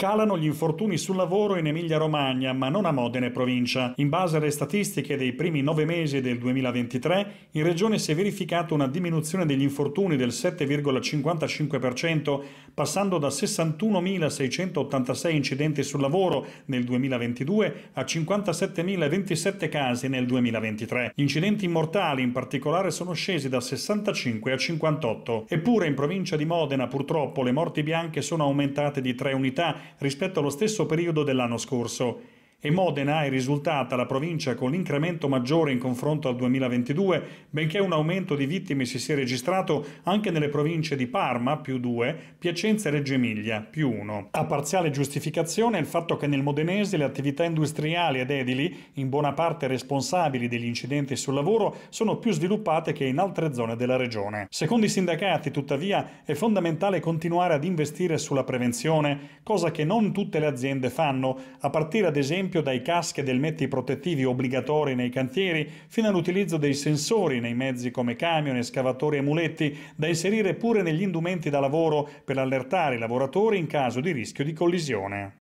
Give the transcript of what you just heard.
Calano gli infortuni sul lavoro in Emilia-Romagna, ma non a Modena e provincia. In base alle statistiche dei primi nove mesi del 2023, in regione si è verificata una diminuzione degli infortuni del 7,55%, passando da 61.686 incidenti sul lavoro nel 2022 a 57.027 casi nel 2023. Gli incidenti mortali in particolare sono scesi da 65 a 58. Eppure in provincia di Modena purtroppo le morti bianche sono aumentate di 3 unità rispetto allo stesso periodo dell'anno scorso e Modena è risultata la provincia con l'incremento maggiore in confronto al 2022, benché un aumento di vittime si sia registrato anche nelle province di Parma, più 2, Piacenza e Reggio Emilia, più 1. A parziale giustificazione il fatto che nel modenese le attività industriali ed edili, in buona parte responsabili degli incidenti sul lavoro, sono più sviluppate che in altre zone della regione. Secondo i sindacati, tuttavia, è fondamentale continuare ad investire sulla prevenzione, cosa che non tutte le aziende fanno, a partire ad esempio esempio dai caschi ed elmetti protettivi obbligatori nei cantieri, fino all'utilizzo dei sensori nei mezzi come camion, escavatori e muletti, da inserire pure negli indumenti da lavoro per allertare i lavoratori in caso di rischio di collisione.